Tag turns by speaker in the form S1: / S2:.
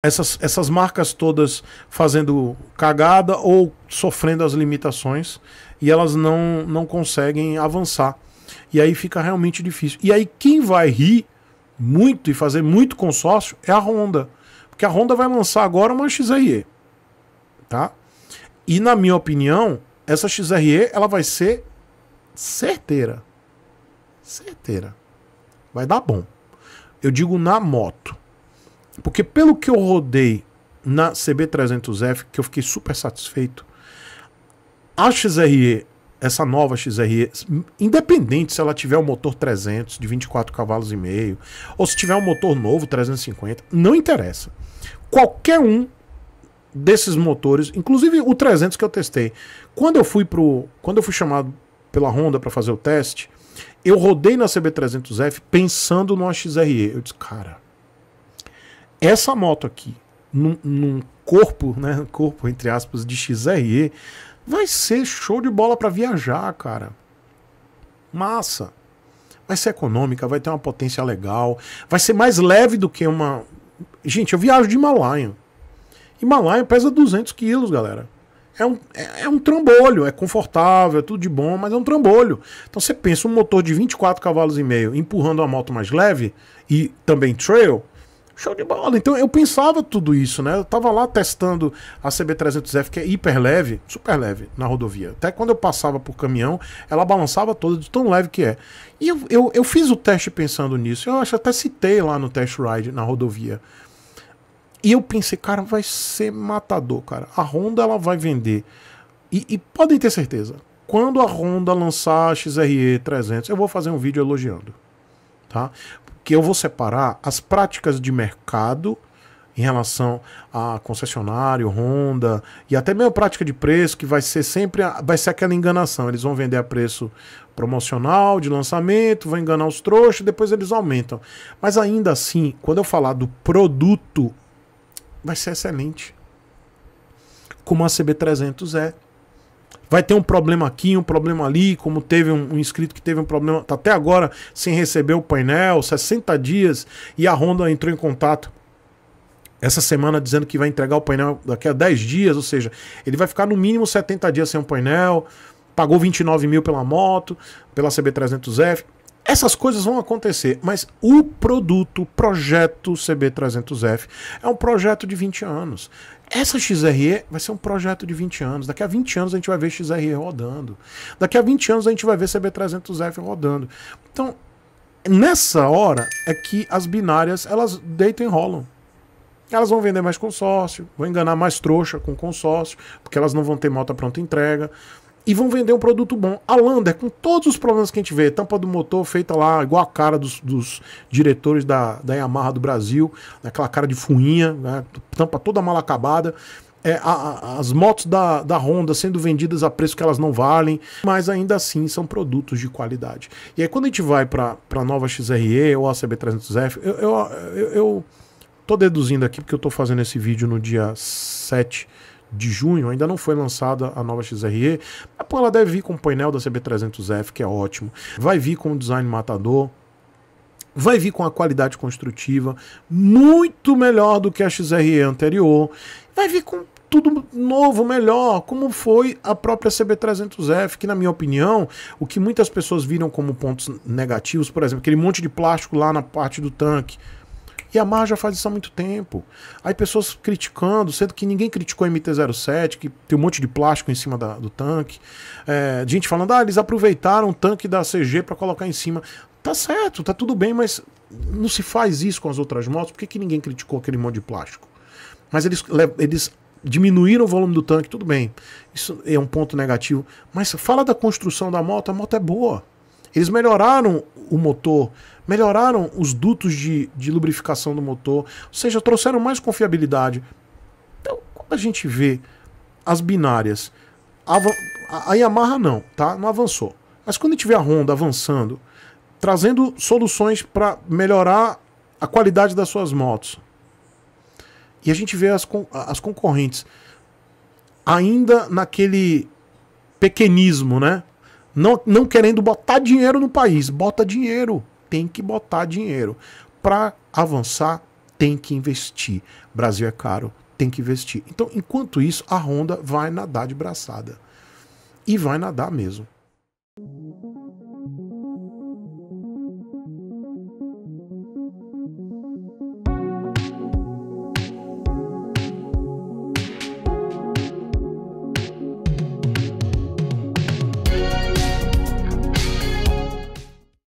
S1: essas, essas marcas todas fazendo cagada ou sofrendo as limitações e elas não, não conseguem avançar. E aí fica realmente difícil. E aí quem vai rir muito e fazer muito consórcio é a Honda. Porque a Honda vai lançar agora uma XRE. Tá? E na minha opinião, essa XRE ela vai ser certeira. Certeira. Vai dar bom. Eu digo na moto. Porque pelo que eu rodei na CB300F, que eu fiquei super satisfeito, a XRE, essa nova XRE, independente se ela tiver um motor 300 de 24 cavalos e meio, ou se tiver um motor novo 350, não interessa. Qualquer um desses motores, inclusive o 300 que eu testei, quando eu fui pro, quando eu fui chamado pela Honda para fazer o teste, eu rodei na CB300F pensando numa XRE. Eu disse, cara, essa moto aqui, num, num corpo, né? Corpo, entre aspas, de XRE, vai ser show de bola para viajar, cara. Massa. Vai ser econômica, vai ter uma potência legal, vai ser mais leve do que uma. Gente, eu viajo de Himalaia. Himalaia pesa 200 quilos, galera. É um, é, é um trambolho, é confortável, é tudo de bom, mas é um trambolho. Então você pensa um motor de 24 cavalos e meio empurrando uma moto mais leve e também trail, Show de bola. Então eu pensava tudo isso, né? Eu tava lá testando a CB300F, que é hiper leve, super leve na rodovia. Até quando eu passava por caminhão, ela balançava toda de tão leve que é. E eu, eu, eu fiz o teste pensando nisso. Eu acho até citei lá no test ride na rodovia. E eu pensei, cara, vai ser matador, cara. A Honda ela vai vender. E, e podem ter certeza, quando a Honda lançar a XRE 300, eu vou fazer um vídeo elogiando. Tá? que eu vou separar as práticas de mercado em relação a concessionário, Honda e até mesmo prática de preço, que vai ser sempre a, vai ser aquela enganação. Eles vão vender a preço promocional de lançamento, vão enganar os trouxas, depois eles aumentam. Mas ainda assim, quando eu falar do produto, vai ser excelente. Como a CB300 é vai ter um problema aqui, um problema ali, como teve um, um, inscrito que teve um problema, tá até agora sem receber o painel, 60 dias, e a Honda entrou em contato essa semana dizendo que vai entregar o painel daqui a 10 dias, ou seja, ele vai ficar no mínimo 70 dias sem um painel, pagou 29 mil pela moto, pela CB300F, essas coisas vão acontecer, mas o produto, o projeto CB300F é um projeto de 20 anos. Essa XRE vai ser um projeto de 20 anos. Daqui a 20 anos a gente vai ver XRE rodando. Daqui a 20 anos a gente vai ver CB300F rodando. Então, nessa hora é que as binárias elas deitam e rolam. Elas vão vender mais consórcio, vão enganar mais trouxa com consórcio, porque elas não vão ter moto pronta entrega e vão vender um produto bom. A Lander, com todos os problemas que a gente vê, tampa do motor feita lá igual a cara dos, dos diretores da, da Yamaha do Brasil, aquela cara de fuinha, né, tampa toda mal acabada. É, a, a, as motos da, da Honda sendo vendidas a preço que elas não valem, mas ainda assim são produtos de qualidade. E aí quando a gente vai para a nova XRE ou a CB300F, eu, eu, eu, eu tô deduzindo aqui porque eu tô fazendo esse vídeo no dia 7 de junho, ainda não foi lançada a nova XRE, mas é ela deve vir com o painel da CB300F, que é ótimo. Vai vir com o design matador, vai vir com a qualidade construtiva muito melhor do que a XRE anterior, vai vir com tudo novo, melhor, como foi a própria CB300F, que na minha opinião, o que muitas pessoas viram como pontos negativos, por exemplo, aquele monte de plástico lá na parte do tanque, e a Mar já faz isso há muito tempo. Aí pessoas criticando, sendo que ninguém criticou a MT-07, que tem um monte de plástico em cima da, do tanque. É, gente falando, ah, eles aproveitaram o tanque da CG para colocar em cima. Tá certo, tá tudo bem, mas não se faz isso com as outras motos. Por que, que ninguém criticou aquele monte de plástico? Mas eles, eles diminuíram o volume do tanque, tudo bem. Isso é um ponto negativo. Mas fala da construção da moto, a moto é boa. Eles melhoraram o motor melhoraram os dutos de, de lubrificação do motor, ou seja, trouxeram mais confiabilidade. Então, quando a gente vê as binárias, a, Yamaha não, tá? Não avançou. Mas quando a gente vê a Honda avançando, trazendo soluções para melhorar a qualidade das suas motos, e a gente vê as, as concorrentes ainda naquele pequenismo, né? Não, não querendo botar dinheiro no país, bota dinheiro tem que botar dinheiro. Para avançar, tem que investir. Brasil é caro, tem que investir. Então, enquanto isso, a Honda vai nadar de braçada. E vai nadar mesmo.